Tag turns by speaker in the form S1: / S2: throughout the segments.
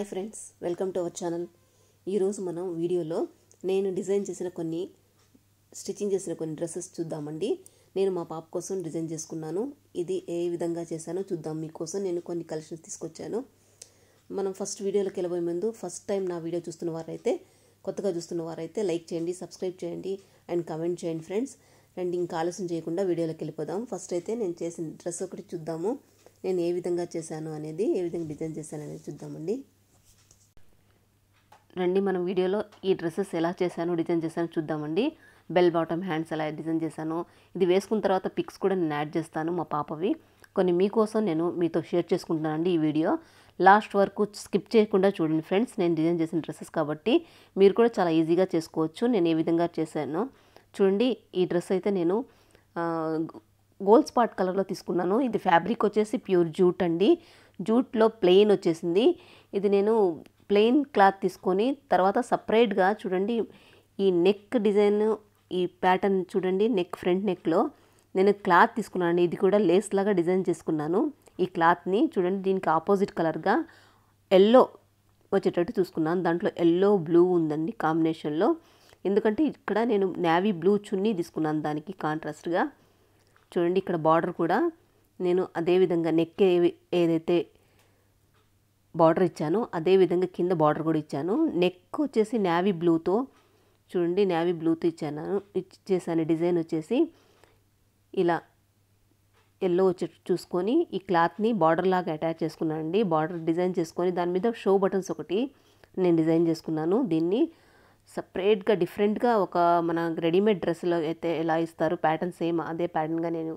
S1: hi friends welcome to our channel ఈరోజు మనం వీడియోలో నేను డిజైన్ చేసిన కొన్ని స్టిచ్చింగ్ చేసిన కొన్ని డ్రెస్సెస్ చూద్దామండి నేను మా పాప కోసం డిజైన్ చేసుకున్నాను ఇది ఏ విధంగా చేశానో చూద్దాం మీకోసం నేను కొన్ని కలెక్షన్స్ తీసుకొచ్చాను మనం ఫస్ట్ వీడియోలోకి వెళ్ళబోయే ముందు ఫస్ట్ టైం నా వీడియో చూస్తున్న వారైతే కొత్తగా చూస్తున్న వారైతే లైక్ చేయండి సబ్స్క్రైబ్ చేయండి అండ్ కమెంట్ చేయండి ఫ్రెండ్స్ అండ్ ఇంకా ఆలస్యం చేయకుండా వీడియోలోకి వెళ్ళిపోదాం ఫస్ట్ అయితే నేను చేసిన డ్రెస్ ఒకటి చూద్దాము నేను ఏ విధంగా చేశాను అనేది ఏ విధంగా డిజైన్ చేశాను అనేది చూద్దామండి రండి మనం వీడియోలో ఈ డ్రెస్సెస్ ఎలా చేశాను డిజైన్ చేశాను చూద్దామండి బెల్ బాటమ్ హ్యాండ్స్ ఎలా డిజైన్ చేశాను ఇది వేసుకున్న తర్వాత పిక్స్ కూడా నేను యాడ్ చేస్తాను మా పాపవి కొన్ని మీకోసం నేను మీతో షేర్ చేసుకుంటున్నానండి ఈ వీడియో లాస్ట్ వరకు స్కిప్ చేయకుండా చూడండి ఫ్రెండ్స్ నేను డిజైన్ చేసిన డ్రెస్సెస్ కాబట్టి మీరు కూడా చాలా ఈజీగా చేసుకోవచ్చు నేను ఏ విధంగా చేశాను చూడండి ఈ డ్రెస్ అయితే నేను గోల్డ్ స్పాట్ కలర్లో తీసుకున్నాను ఇది ఫ్యాబ్రిక్ వచ్చేసి ప్యూర్ జూట్ అండి జూట్లో ప్లెయిన్ వచ్చేసింది ఇది నేను ప్లెయిన్ క్లాత్ తీసుకొని తర్వాత సపరేట్గా చూడండి ఈ నెక్ డిజైన్ ఈ ప్యాటర్న్ చూడండి నెక్ ఫ్రంట్ నెక్లో నేను క్లాత్ తీసుకున్నాను ఇది కూడా లేస్ లాగా డిజైన్ చేసుకున్నాను ఈ క్లాత్ని చూడండి దీనికి ఆపోజిట్ కలర్గా ఎల్లో వచ్చేటట్టు చూసుకున్నాను దాంట్లో ఎల్లో బ్లూ ఉందండి కాంబినేషన్లో ఎందుకంటే ఇక్కడ నేను నావీ బ్లూ చున్నీ తీసుకున్నాను దానికి కాంట్రాస్ట్గా చూడండి ఇక్కడ బార్డర్ కూడా నేను అదేవిధంగా నెక్ ఏదైతే బార్డర్ ఇచ్చాను అదేవిధంగా కింద బార్డర్ కూడా ఇచ్చాను నెక్ వచ్చేసి నావీ బ్లూతో చూడండి నావీ బ్లూతో ఇచ్చాను ఇచ్చేసాను డిజైన్ వచ్చేసి ఇలా ఎల్లో వచ్చి చూసుకొని ఈ క్లాత్ని బార్డర్ లాగా అటాచ్ చేసుకున్నాను అండి బార్డర్ డిజైన్ చేసుకొని దాని మీద షో బటన్స్ ఒకటి నేను డిజైన్ చేసుకున్నాను దీన్ని సపరేట్గా డిఫరెంట్గా ఒక మన రెడీమేడ్ డ్రెస్లో అయితే ఎలా ఇస్తారు ప్యాటర్న్ సేమ్ అదే ప్యాటర్న్గా నేను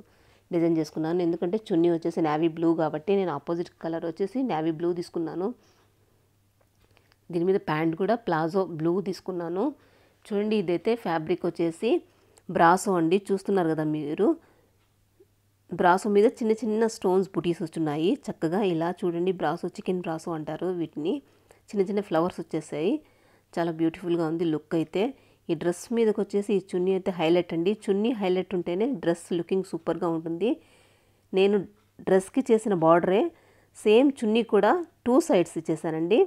S1: డిజైన్ చేసుకున్నాను ఎందుకంటే చున్నీ వచ్చేసి నావీ బ్లూ కాబట్టి నేను ఆపోజిట్ కలర్ వచ్చేసి నావీ బ్లూ తీసుకున్నాను దీని మీద ప్యాంట్ కూడా ప్లాజో బ్లూ తీసుకున్నాను చూడండి ఇదైతే ఫ్యాబ్రిక్ వచ్చేసి బ్రాసో అండి చూస్తున్నారు కదా మీరు బ్రాసో మీద చిన్న చిన్న స్టోన్స్ బుటీస్ వస్తున్నాయి చక్కగా ఇలా చూడండి బ్రాసో చికెన్ బ్రాసో అంటారు వీటిని చిన్న చిన్న ఫ్లవర్స్ వచ్చేసాయి చాలా బ్యూటిఫుల్గా ఉంది లుక్ అయితే ఈ డ్రెస్ మీదకి వచ్చేసి ఈ చున్నీ అయితే హైలైట్ అండి చున్నీ హైలైట్ ఉంటేనే డ్రెస్ లుకింగ్ సూపర్గా ఉంటుంది నేను డ్రెస్కి చేసిన బార్డరే సేమ్ చున్నీ కూడా టూ సైడ్స్ ఇచ్చేసానండి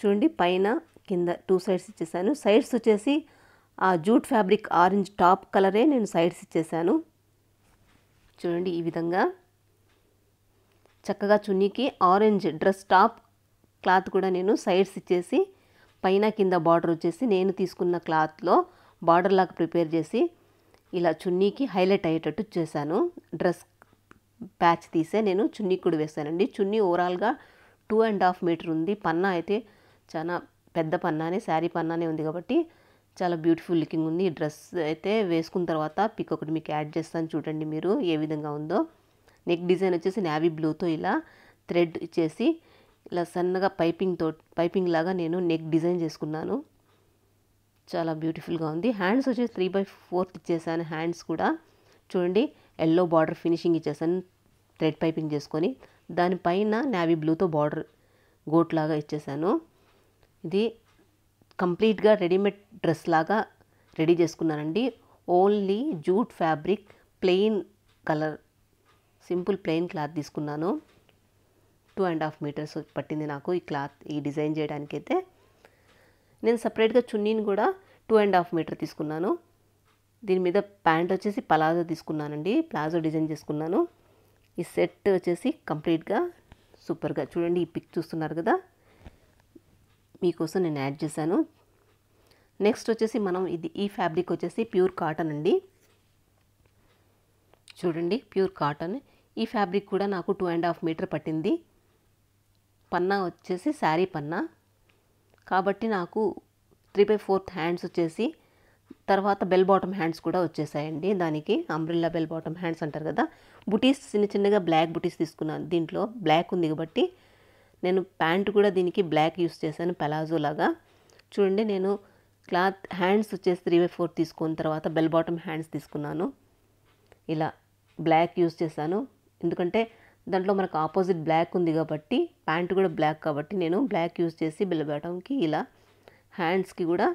S1: చూడండి పైన కింద టూ సైడ్స్ ఇచ్చేసాను సైడ్స్ వచ్చేసి ఆ జూట్ ఫ్యాబ్రిక్ ఆరెంజ్ టాప్ కలరే నేను సైడ్స్ ఇచ్చేసాను చూడండి ఈ విధంగా చక్కగా చున్నీకి ఆరెంజ్ డ్రెస్ టాప్ క్లాత్ కూడా నేను సైడ్స్ ఇచ్చేసి పైన కింద బార్డర్ వచ్చేసి నేను తీసుకున్న క్లాత్లో బార్డర్ లాగా ప్రిపేర్ చేసి ఇలా చున్నీకి హైలైట్ అయ్యేటట్టు చేశాను డ్రెస్ ప్యాచ్ తీసే నేను చున్నీ కూడా వేసానండి చున్నీ ఓవరాల్గా టూ అండ్ హాఫ్ మీటర్ ఉంది పన్నా అయితే చాలా పెద్ద పన్నానే శారీ పన్నానే ఉంది కాబట్టి చాలా బ్యూటిఫుల్ లుకింగ్ ఉంది ఈ డ్రెస్ అయితే వేసుకున్న తర్వాత పిక్ ఒకటి మీకు యాడ్ చేస్తాను చూడండి మీరు ఏ విధంగా ఉందో నెక్ డిజైన్ వచ్చేసి నావీ బ్లూతో ఇలా థ్రెడ్ ఇచ్చేసి ఇలా సన్నగా పైపింగ్ తో పైపింగ్ లాగా నేను నెక్ డిజైన్ చేసుకున్నాను చాలా బ్యూటిఫుల్గా ఉంది హ్యాండ్స్ వచ్చేసి త్రీ బై ఫోర్త్ ఇచ్చేసాను హ్యాండ్స్ కూడా చూడండి ఎల్లో బార్డర్ ఫినిషింగ్ ఇచ్చేసాను థ్రెడ్ పైపింగ్ చేసుకొని దానిపైన నావీ బ్లూతో బార్డర్ గోట్ లాగా ఇచ్చేసాను ఇది కంప్లీట్గా రెడీమేడ్ డ్రెస్ లాగా రెడీ చేసుకున్నానండి only jute fabric plain colour simple plain cloth తీసుకున్నాను టూ అండ్ హాఫ్ మీటర్స్ పట్టింది నాకు ఈ క్లాత్ ఈ డిజైన్ చేయడానికి అయితే నేను సపరేట్గా చున్నీని కూడా టూ అండ్ హాఫ్ మీటర్ తీసుకున్నాను దీని మీద ప్యాంట్ వచ్చేసి పలాజో తీసుకున్నానండి ప్లాజో డిజైన్ చేసుకున్నాను ఈ సెట్ వచ్చేసి కంప్లీట్గా సూపర్గా చూడండి ఈ పిక్ చూస్తున్నారు కదా మీకోసం నేను యాడ్ చేశాను నెక్స్ట్ వచ్చేసి మనం ఇది ఈ ఫ్యాబ్రిక్ వచ్చేసి ప్యూర్ కాటన్ అండి చూడండి ప్యూర్ కాటన్ ఈ ఫ్యాబ్రిక్ కూడా నాకు టూ అండ్ హాఫ్ మీటర్ పట్టింది పన్నా వచ్చేసి శారీ పన్నా కాబట్టి నాకు త్రీ బై ఫోర్త్ హ్యాండ్స్ వచ్చేసి తర్వాత బెల్ బాటమ్ హ్యాండ్స్ కూడా వచ్చేసాయండి దానికి అంబ్రిల్లా బెల్ బాటమ్ హ్యాండ్స్ అంటారు కదా బుటీస్ చిన్న చిన్నగా బ్లాక్ బుటీస్ తీసుకున్నాను దీంట్లో బ్లాక్ ఉంది కాబట్టి నేను ప్యాంట్ కూడా దీనికి బ్లాక్ యూస్ చేశాను పెలాజో లాగా చూడండి నేను క్లాత్ హ్యాండ్స్ వచ్చేసి త్రీ బై ఫోర్ తీసుకున్న తర్వాత బెల్ బాటమ్ హ్యాండ్స్ తీసుకున్నాను ఇలా బ్లాక్ యూస్ చేశాను ఎందుకంటే దాంట్లో మనకు ఆపోజిట్ బ్లాక్ ఉంది కాబట్టి ప్యాంట్ కూడా బ్లాక్ కాబట్టి నేను బ్లాక్ యూజ్ చేసి బిల్ల బాటంకి ఇలా హ్యాండ్స్కి కూడా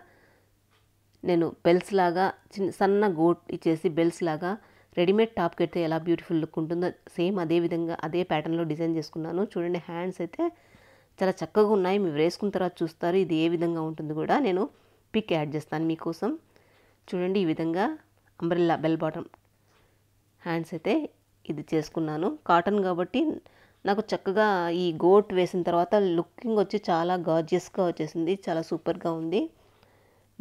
S1: నేను బెల్స్ లాగా చిన్న సన్న గోట్ ఇచ్చేసి బెల్స్ లాగా రెడీమేడ్ టాప్ కడితే ఎలా బ్యూటిఫుల్ లుక్ ఉంటుందో సేమ్ అదే విధంగా అదే ప్యాటర్న్లో డిజైన్ చేసుకున్నాను చూడండి హ్యాండ్స్ అయితే చాలా చక్కగా ఉన్నాయి మీరు వేసుకున్న తర్వాత చూస్తారు ఇది ఏ విధంగా ఉంటుంది కూడా నేను పిక్ యాడ్ చేస్తాను మీకోసం చూడండి ఈ విధంగా అంబ్రెల్లా బెల్ బాటమ్ హ్యాండ్స్ అయితే ఇది చేసుకున్నాను కాటన్ కాబట్టి నాకు చక్కగా ఈ గోట్ వేసిన తర్వాత లుకింగ్ వచ్చి చాలా గార్జియస్గా వచ్చేసింది చాలా సూపర్గా ఉంది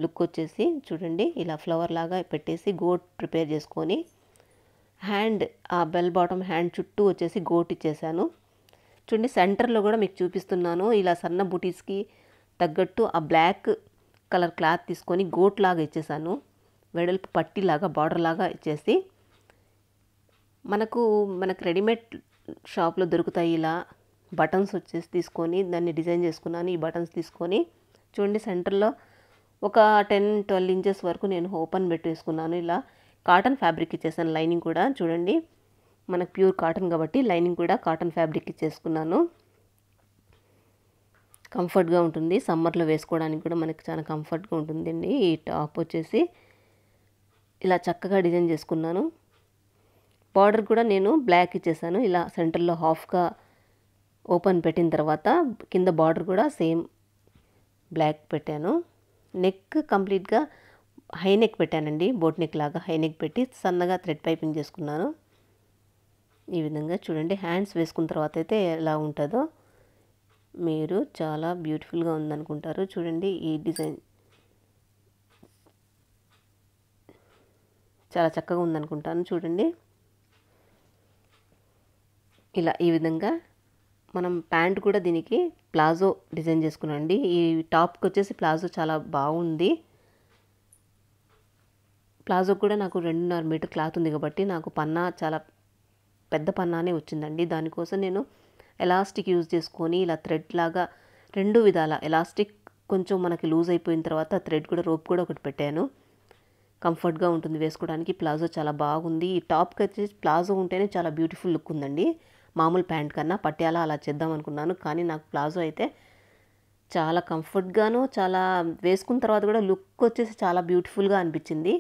S1: లుక్ వచ్చేసి చూడండి ఇలా ఫ్లవర్ లాగా పెట్టేసి గోట్ ప్రిపేర్ చేసుకొని హ్యాండ్ ఆ బెల్ బాటమ్ హ్యాండ్ చుట్టూ వచ్చేసి గోట్ ఇచ్చేసాను చూడండి సెంటర్లో కూడా మీకు చూపిస్తున్నాను ఇలా సన్న బుటీస్కి తగ్గట్టు ఆ బ్లాక్ కలర్ క్లాత్ తీసుకొని గోట్ లాగా ఇచ్చేసాను వెడల్పు పట్టిలాగా బార్డర్ లాగా ఇచ్చేసి మనకు మనకు రెడీమేడ్ షాప్లో దొరుకుతాయి ఇలా బటన్స్ వచ్చేసి తీసుకొని దాన్ని డిజైన్ చేసుకున్నాను ఈ బటన్స్ తీసుకొని చూడండి సెంటర్లో ఒక టెన్ ట్వెల్వ్ ఇంచెస్ వరకు నేను ఓపెన్ పెట్టేసుకున్నాను ఇలా కాటన్ ఫ్యాబ్రిక్ ఇచ్చేసాను లైనింగ్ కూడా చూడండి మనకు ప్యూర్ కాటన్ కాబట్టి లైనింగ్ కూడా కాటన్ ఫ్యాబ్రిక్ ఇచ్చేసుకున్నాను కంఫర్ట్గా ఉంటుంది సమ్మర్లో వేసుకోవడానికి కూడా మనకి చాలా కంఫర్ట్గా ఉంటుందండి ఈ టాప్ వచ్చేసి ఇలా చక్కగా డిజైన్ చేసుకున్నాను బార్డర్ కూడా నేను బ్లాక్ ఇచ్చేసాను ఇలా సెంటర్లో హాఫ్గా ఓపెన్ పెట్టిన తర్వాత కింద బార్డర్ కూడా సేమ్ బ్లాక్ పెట్టాను నెక్ కంప్లీట్గా హై నెక్ పెట్టానండి బోట్ నెక్ లాగా హై నెక్ పెట్టి సన్నగా థ్రెడ్ పైపింగ్ చేసుకున్నాను ఈ విధంగా చూడండి హ్యాండ్స్ వేసుకున్న తర్వాత అయితే ఎలా ఉంటుందో మీరు చాలా బ్యూటిఫుల్గా ఉందనుకుంటారు చూడండి ఈ డిజైన్ చాలా చక్కగా ఉందనుకుంటాను చూడండి ఇలా ఈ విధంగా మనం ప్యాంట్ కూడా దీనికి ప్లాజో డిజైన్ చేసుకున్నాండి ఈ టాప్కి వచ్చేసి ప్లాజో చాలా బాగుంది ప్లాజో కూడా నాకు రెండున్నర మీటర్ క్లాత్ ఉంది కాబట్టి నాకు పన్నా చాలా పెద్ద పన్నానే వచ్చిందండి దానికోసం నేను ఎలాస్టిక్ యూజ్ చేసుకొని ఇలా థ్రెడ్ లాగా రెండు విధాల ఎలాస్టిక్ కొంచెం మనకి లూజ్ అయిపోయిన తర్వాత థ్రెడ్ కూడా రోప్ కూడా ఒకటి పెట్టాను కంఫర్ట్గా ఉంటుంది వేసుకోవడానికి ప్లాజో చాలా బాగుంది ఈ టాప్కి వచ్చేసి ప్లాజో ఉంటేనే చాలా బ్యూటిఫుల్ లుక్ ఉందండి మామూలు ప్యాంట్ కన్నా పట్టేలా అలా చేద్దాం అనుకున్నాను కానీ నాకు ప్లాజో అయితే చాలా కంఫర్ట్గాను చాలా వేసుకున్న తర్వాత కూడా లుక్ వచ్చేసి చాలా బ్యూటిఫుల్గా అనిపించింది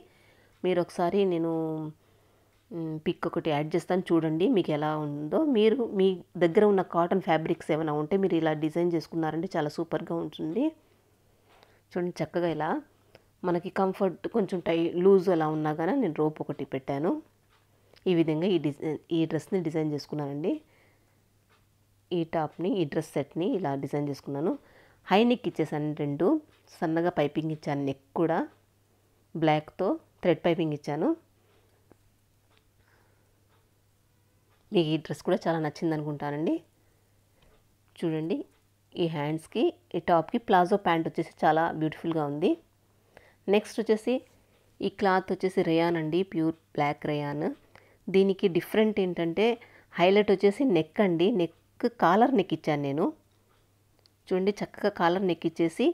S1: మీరు ఒకసారి నేను పిక్ ఒకటి యాడ్ చేస్తాను చూడండి మీకు ఎలా ఉందో మీరు మీ దగ్గర ఉన్న కాటన్ ఫ్యాబ్రిక్స్ ఏమైనా ఉంటే మీరు ఇలా డిజైన్ చేసుకున్నారంటే చాలా సూపర్గా ఉంటుంది చూడండి చక్కగా ఇలా మనకి కంఫర్ట్ కొంచెం టై లూజ్ అలా ఉన్నా కానీ నేను రోప్ ఒకటి పెట్టాను ఈ విధంగా ఈ డిజైన్ ఈ డ్రెస్ని డిజైన్ చేసుకున్నానండి ఈ టాప్ని ఈ డ్రెస్ సెట్ని ఇలా డిజైన్ చేసుకున్నాను హై నెక్ ఇచ్చేసాను రెండు సన్నగా పైపింగ్ ఇచ్చాను నెక్ కూడా బ్లాక్తో థ్రెడ్ పైపింగ్ ఇచ్చాను మీకు ఈ డ్రెస్ కూడా చాలా నచ్చింది అనుకుంటానండి చూడండి ఈ హ్యాండ్స్కి ఈ టాప్కి ప్లాజో ప్యాంట్ వచ్చేసి చాలా బ్యూటిఫుల్గా ఉంది నెక్స్ట్ వచ్చేసి ఈ క్లాత్ వచ్చేసి రేయాన్ అండి ప్యూర్ బ్లాక్ రేయాన్ దీనికి డిఫరెంట్ ఏంటంటే హైలైట్ వచ్చేసి నెక్ అండి నెక్ కాలర్ నెక్ ఇచ్చాను నేను చూడండి చక్కగా కాలర్ నెక్ ఇచ్చేసి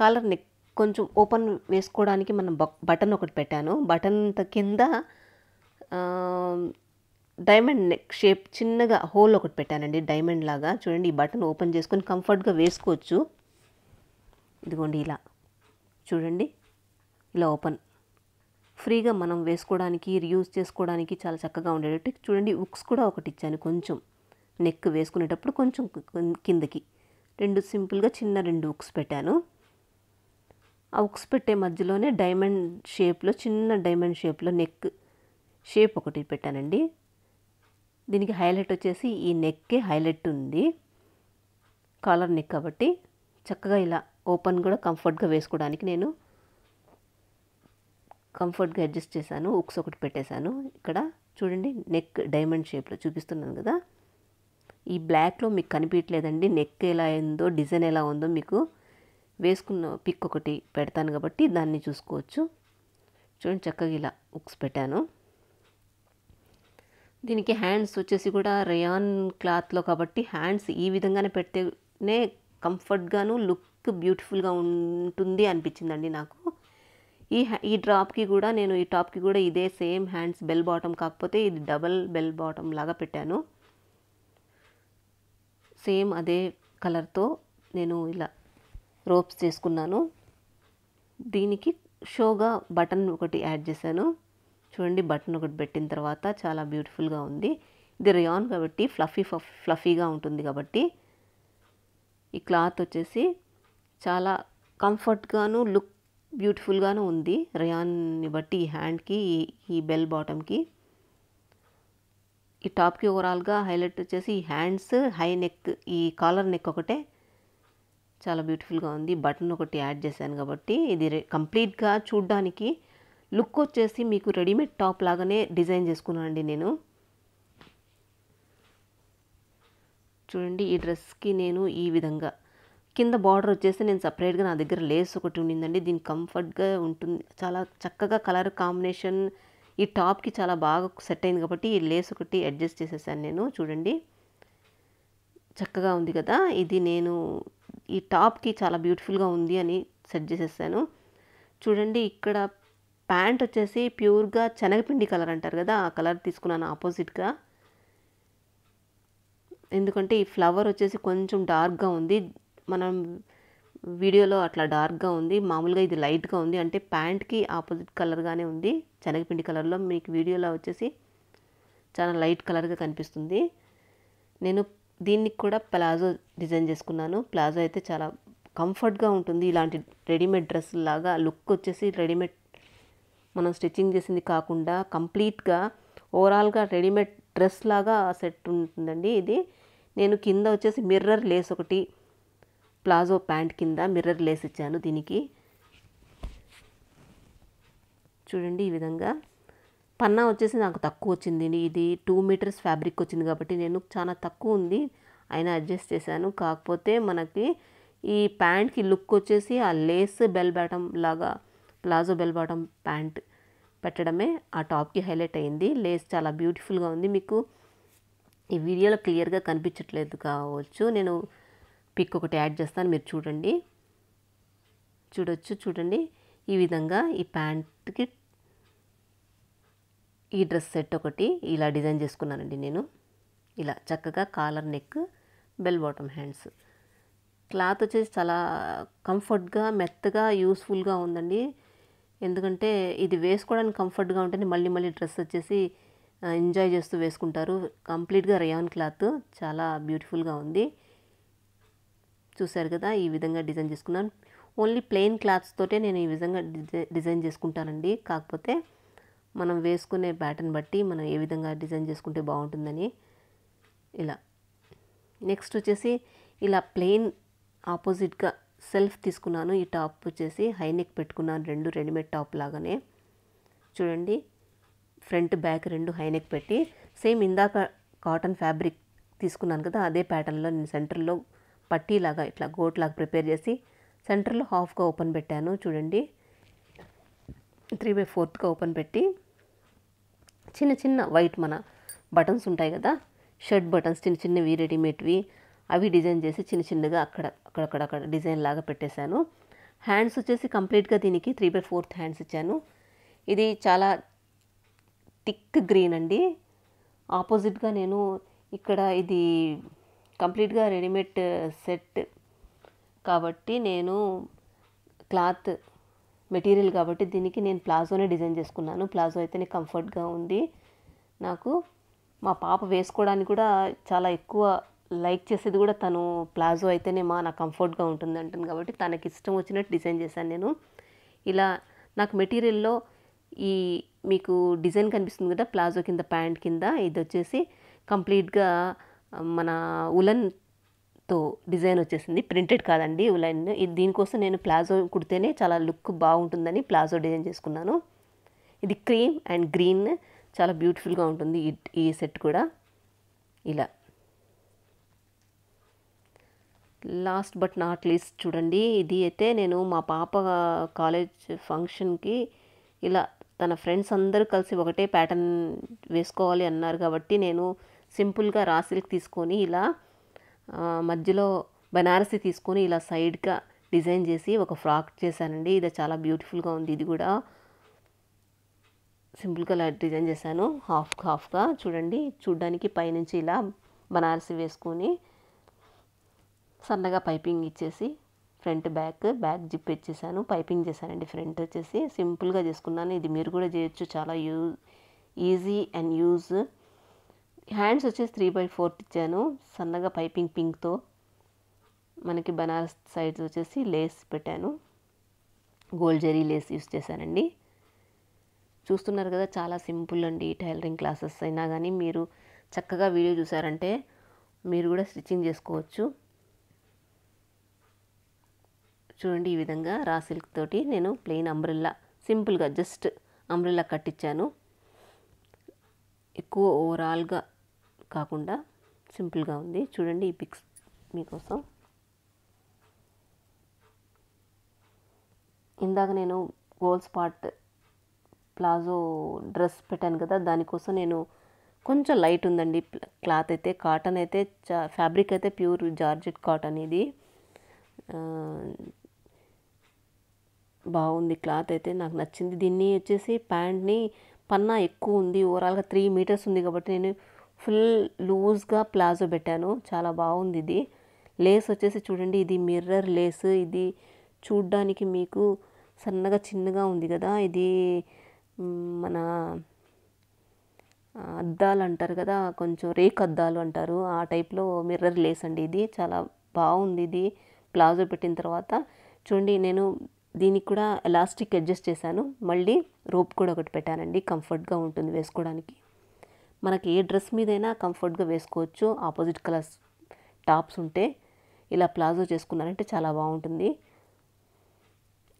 S1: కాలర్ నెక్ కొంచెం ఓపెన్ వేసుకోవడానికి మనం బటన్ ఒకటి పెట్టాను బటన్ కింద డైమండ్ నెక్ షేప్ చిన్నగా హోల్ ఒకటి పెట్టానండి డైమండ్ లాగా చూడండి ఈ బటన్ ఓపెన్ చేసుకొని కంఫర్ట్గా వేసుకోవచ్చు ఇదిగోండి ఇలా చూడండి ఇలా ఓపెన్ ఫ్రీగా మనం వేసుకోవడానికి రియూజ్ చేసుకోవడానికి చాలా చక్కగా ఉండేటట్టు చూడండి ఉక్స్ కూడా ఒకటి ఇచ్చాను కొంచెం నెక్ వేసుకునేటప్పుడు కొంచెం కిందకి రెండు సింపుల్గా చిన్న రెండు ఉక్స్ పెట్టాను ఆ ఉక్స్ పెట్టే మధ్యలోనే డైమండ్ షేప్లో చిన్న డైమండ్ షేప్లో నెక్ షేప్ ఒకటి పెట్టానండి దీనికి హైలైట్ వచ్చేసి ఈ నెక్కే హైలైట్ ఉంది కాలర్ నెక్ కాబట్టి చక్కగా ఇలా ఓపెన్ కూడా కంఫర్ట్గా వేసుకోవడానికి నేను కంఫర్ట్గా అడ్జస్ట్ చేశాను ఉక్స్ ఒకటి పెట్టేశాను ఇక్కడ చూడండి నెక్ డైమండ్ షేప్లో చూపిస్తున్నాను కదా ఈ బ్లాక్లో మీకు కనిపించలేదండి నెక్ ఎలా అయిందో డిజైన్ ఎలా ఉందో మీకు వేసుకున్న పిక్ ఒకటి పెడతాను కాబట్టి దాన్ని చూసుకోవచ్చు చూడండి చక్కగా ఇలా ఉక్స్ పెట్టాను దీనికి హ్యాండ్స్ వచ్చేసి కూడా రయాన్ క్లాత్లో కాబట్టి హ్యాండ్స్ ఈ విధంగానే పెడితేనే కంఫర్ట్గాను లుక్ బ్యూటిఫుల్గా ఉంటుంది అనిపించిందండి నాకు ఈ ఈ డ్రాప్కి కూడా నేను ఈ టాప్కి కూడా ఇదే సేమ్ హ్యాండ్స్ బెల్ బాటమ్ కాకపోతే ఇది డబల్ బెల్ బాటమ్ లాగా పెట్టాను సేమ్ అదే కలర్తో నేను ఇలా రోప్స్ చేసుకున్నాను దీనికి షోగా బటన్ ఒకటి యాడ్ చేశాను చూడండి బటన్ ఒకటి పెట్టిన తర్వాత చాలా బ్యూటిఫుల్గా ఉంది ఇది రియాన్ కాబట్టి ఫ్లఫీ ఫ్లఫీగా ఉంటుంది కాబట్టి ఈ క్లాత్ వచ్చేసి చాలా కంఫర్ట్గాను లుక్ బ్యూటిఫుల్గాను ఉంది రయాన్ని బట్టి ఈ హ్యాండ్కి ఈ బెల్ బాటమ్కి ఈ టాప్కి ఓవరాల్గా హైలైట్ వచ్చేసి ఈ హ్యాండ్స్ హై నెక్ ఈ కాలర్ నెక్ ఒకటే చాలా బ్యూటిఫుల్గా ఉంది బటన్ ఒకటి యాడ్ చేశాను కాబట్టి ఇది కంప్లీట్గా చూడ్డానికి లుక్ వచ్చేసి మీకు రెడీమేడ్ టాప్ లాగానే డిజైన్ చేసుకున్నానండి నేను చూడండి ఈ డ్రెస్కి నేను ఈ విధంగా కింద బార్డర్ వచ్చేసి నేను సపరేట్గా నా దగ్గర లేస్ ఒకటి ఉండిందండి దీని కంఫర్ట్గా ఉంటుంది చాలా చక్కగా కలర్ కాంబినేషన్ ఈ టాప్కి చాలా బాగా సెట్ అయింది కాబట్టి ఈ లేస్ ఒకటి అడ్జస్ట్ చేసేసాను నేను చూడండి చక్కగా ఉంది కదా ఇది నేను ఈ టాప్కి చాలా బ్యూటిఫుల్గా ఉంది అని సెట్ చేసేసాను చూడండి ఇక్కడ ప్యాంట్ వచ్చేసి ప్యూర్గా శనగపిండి కలర్ అంటారు కదా ఆ కలర్ తీసుకున్నాను ఆపోజిట్గా ఎందుకంటే ఈ ఫ్లవర్ వచ్చేసి కొంచెం డార్క్గా ఉంది మనం వీడియోలో అట్లా డార్క్గా ఉంది మామూలుగా ఇది లైట్గా ఉంది అంటే ప్యాంట్కి ఆపోజిట్ కలర్గానే ఉంది శనగపిండి కలర్లో మీకు వీడియోలో వచ్చేసి చాలా లైట్ కలర్గా కనిపిస్తుంది నేను దీనికి కూడా ప్లాజో డిజైన్ చేసుకున్నాను ప్లాజో అయితే చాలా కంఫర్ట్గా ఉంటుంది ఇలాంటి రెడీమేడ్ డ్రెస్ లాగా లుక్ వచ్చేసి రెడీమేడ్ మనం స్టిచ్చింగ్ చేసింది కాకుండా కంప్లీట్గా ఓవరాల్గా రెడీమేడ్ డ్రెస్ లాగా సెట్ ఉంటుందండి ఇది నేను కింద వచ్చేసి మిర్రర్ లేస్ ఒకటి ప్లాజో ప్యాంట్ కింద మిర్రర్ లేస్ ఇచ్చాను దీనికి చూడండి ఈ విధంగా పన్నా వచ్చేసి నాకు తక్కువ వచ్చింది ఇది టూ మీటర్స్ ఫ్యాబ్రిక్ వచ్చింది కాబట్టి నేను చాలా తక్కువ ఉంది అయినా అడ్జస్ట్ చేశాను కాకపోతే మనకి ఈ ప్యాంట్కి లుక్ వచ్చేసి ఆ లేస్ బెల్ బాటమ్ లాగా ప్లాజో బెల్ బాటమ్ ప్యాంట్ పెట్టడమే ఆ టాప్కి హైలైట్ అయింది లేస్ చాలా బ్యూటిఫుల్గా ఉంది మీకు ఈ వీడియోలో క్లియర్గా కనిపించట్లేదు కావచ్చు నేను పిక్ ఒకటి యాడ్ చేస్తాను మీరు చూడండి చూడొచ్చు చూడండి ఈ విధంగా ఈ ప్యాంట్కి ఈ డ్రెస్ సెట్ ఒకటి ఇలా డిజైన్ చేసుకున్నానండి నేను ఇలా చక్కగా collar neck bell bottom hands cloth వచ్చేసి చాలా కంఫర్ట్గా మెత్తగా యూస్ఫుల్గా ఉందండి ఎందుకంటే ఇది వేసుకోవడానికి కంఫర్ట్గా ఉంటుంది మళ్ళీ మళ్ళీ డ్రెస్ వచ్చేసి ఎంజాయ్ చేస్తూ వేసుకుంటారు కంప్లీట్గా రయాన్ క్లాత్ చాలా బ్యూటిఫుల్గా ఉంది చూసారు కదా ఈ విధంగా డిజైన్ చేసుకున్నాను ఓన్లీ ప్లెయిన్ క్లాత్స్ తోటే నేను ఈ విధంగా డిజైన్ చేసుకుంటానండి కాకపోతే మనం వేసుకునే ప్యాటర్న్ బట్టి మనం ఏ విధంగా డిజైన్ చేసుకుంటే బాగుంటుందని ఇలా నెక్స్ట్ వచ్చేసి ఇలా ప్లెయిన్ ఆపోజిట్గా సెల్ఫ్ తీసుకున్నాను ఈ టాప్ వచ్చేసి హైనెక్ పెట్టుకున్నాను రెండు రెడీమేడ్ టాప్ లాగానే చూడండి ఫ్రంట్ బ్యాక్ రెండు హైనెక్ పెట్టి సేమ్ ఇందాక కాటన్ ఫ్యాబ్రిక్ తీసుకున్నాను కదా అదే ప్యాటర్న్లో నేను సెంటర్లో పట్టీలాగా ఇట్లా గోట్లాగా ప్రిపేర్ చేసి సెంటర్లో హాఫ్గా ఓపెన్ పెట్టాను చూడండి త్రీ బై ఫోర్త్గా ఓపెన్ పెట్టి చిన్న చిన్న వైట్ మన బటన్స్ ఉంటాయి కదా షర్ట్ బటన్స్ చిన్న చిన్నవి రెడీమేడ్వి అవి డిజైన్ చేసి చిన్న చిన్నగా అక్కడ అక్కడక్కడక్కడ డిజైన్ లాగా పెట్టేశాను హ్యాండ్స్ వచ్చేసి కంప్లీట్గా దీనికి త్రీ బై ఫోర్త్ హ్యాండ్స్ ఇచ్చాను ఇది చాలా థిక్ గ్రీన్ అండి ఆపోజిట్గా నేను ఇక్కడ ఇది కంప్లీట్గా రెడీమేడ్ uh, సెట్ కాబట్టి నేను క్లాత్ మెటీరియల్ కాబట్టి దీనికి నేను ప్లాజోనే డిజైన్ చేసుకున్నాను ప్లాజో అయితేనే కంఫర్ట్గా ఉంది నాకు మా పాప వేసుకోవడానికి కూడా చాలా ఎక్కువ లైక్ చేసేది కూడా తను ప్లాజో అయితేనే మా నాకు కంఫర్ట్గా ఉంటుంది అంటుంది కాబట్టి తనకి ఇష్టం వచ్చినట్టు డిజైన్ చేశాను నేను ఇలా నాకు మెటీరియల్లో ఈ మీకు డిజైన్ కనిపిస్తుంది కదా ప్లాజో కింద ప్యాంట్ కింద ఇది వచ్చేసి కంప్లీట్గా మన ఉలన్తో డిజైన్ వచ్చేసింది ప్రింటెడ్ కాదండి ఉలన్ ఇది దీనికోసం నేను ప్లాజో కుడితేనే చాలా లుక్ బాగుంటుందని ప్లాజో డిజైన్ చేసుకున్నాను ఇది క్రీమ్ అండ్ గ్రీన్ చాలా బ్యూటిఫుల్గా ఉంటుంది ఈ ఈ సెట్ కూడా ఇలా లాస్ట్ బట్ నాట్ లీస్ట్ చూడండి ఇది అయితే నేను మా పాప కాలేజ్ ఫంక్షన్కి ఇలా తన ఫ్రెండ్స్ అందరూ కలిసి ఒకటే ప్యాటర్న్ వేసుకోవాలి అన్నారు కాబట్టి నేను సింపుల్గా రా సిల్క్ తీసుకొని ఇలా మధ్యలో బనారసి తీసుకొని ఇలా సైడ్గా డిజైన్ చేసి ఒక ఫ్రాక్ చేశానండి ఇది చాలా బ్యూటిఫుల్గా ఉంది ఇది కూడా సింపుల్గా ఇలా డిజైన్ చేశాను హాఫ్ హాఫ్గా చూడండి చూడడానికి పైనుంచి ఇలా బనారసి వేసుకొని సన్నగా పైపింగ్ ఇచ్చేసి ఫ్రంట్ బ్యాక్ బ్యాక్ జిప్ ఇచ్చేసాను పైపింగ్ చేశానండి ఫ్రంట్ వచ్చేసి సింపుల్గా చేసుకున్నాను ఇది మీరు కూడా చేయొచ్చు చాలా you easy and use hands వచ్చేసి త్రీ బై ఫోర్త్ ఇచ్చాను సన్నగా పైపింగ్ పింక్తో మనకి బనారస్ సైడ్స్ వచ్చేసి లేస్ పెట్టాను గోల్డ్ జెరీ లేస్ యూస్ చేశానండి చూస్తున్నారు కదా చాలా సింపుల్ అండి టైలరింగ్ క్లాసెస్ అయినా కానీ మీరు చక్కగా వీడియో చూసారంటే మీరు కూడా స్టిచ్చింగ్ చేసుకోవచ్చు చూడండి ఈ విధంగా రా సిల్క్ తోటి నేను ప్లెయిన్ అంబ్రిల్లా సింపుల్గా జస్ట్ అంబ్రిల్లా కట్టించాను ఎక్కువ ఓవరాల్గా కాకుండా సింపుల్గా ఉంది చూడండి ఈ పిక్స్ మీకోసం ఇందాక నేను గోల్ స్పాట్ ప్లాజో డ్రెస్ పెట్టాను కదా దానికోసం నేను కొంచెం లైట్ ఉందండి క్లాత్ అయితే కాటన్ అయితే ఫ్యాబ్రిక్ అయితే ప్యూర్ జార్జెట్ కాటన్ ఇది బాగుంది క్లాత్ అయితే నాకు నచ్చింది దీన్ని వచ్చేసి ప్యాంట్ని పన్నా ఎక్కువ ఉంది ఓవరాల్గా త్రీ మీటర్స్ ఉంది కాబట్టి నేను ఫుల్ లూజ్గా ప్లాజో పెట్టాను చాలా బాగుంది ఇది లేస్ వచ్చేసి చూడండి ఇది మిర్రర్ లేస్ ఇది చూడ్డానికి మీకు సన్నగా చిన్నగా ఉంది కదా ఇది మన అద్దాలు అంటారు కదా కొంచెం రేక్ అద్దాలు అంటారు ఆ టైప్లో మిర్రర్ లేస్ అండి ఇది చాలా బాగుంది ఇది ప్లాజో పెట్టిన తర్వాత చూడండి నేను దీనికి కూడా ఎలాస్టిక్ అడ్జస్ట్ చేశాను మళ్ళీ రోప్ కూడా ఒకటి పెట్టానండి కంఫర్ట్గా ఉంటుంది వేసుకోవడానికి మనకి ఏ డ్రెస్ మీదైనా కంఫర్ట్గా వేసుకోవచ్చు ఆపోజిట్ కలర్స్ టాప్స్ ఉంటే ఇలా ప్లాజో చేసుకున్నారంటే చాలా బాగుంటుంది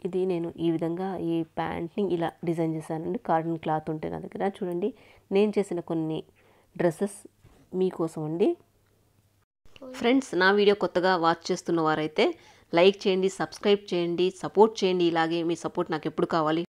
S1: ఇది నేను ఈ విధంగా ఈ ప్యాంట్ని ఇలా డిజైన్ చేశానండి కాటన్ క్లాత్ ఉంటే నా దగ్గర చూడండి నేను చేసిన కొన్ని డ్రెస్సెస్ మీకోసం అండి ఫ్రెండ్స్ నా వీడియో కొత్తగా వాచ్ చేస్తున్న వారైతే లైక్ చేయండి సబ్స్క్రైబ్ చేయండి సపోర్ట్ చేయండి ఇలాగే మీ సపోర్ట్ నాకు ఎప్పుడు కావాలి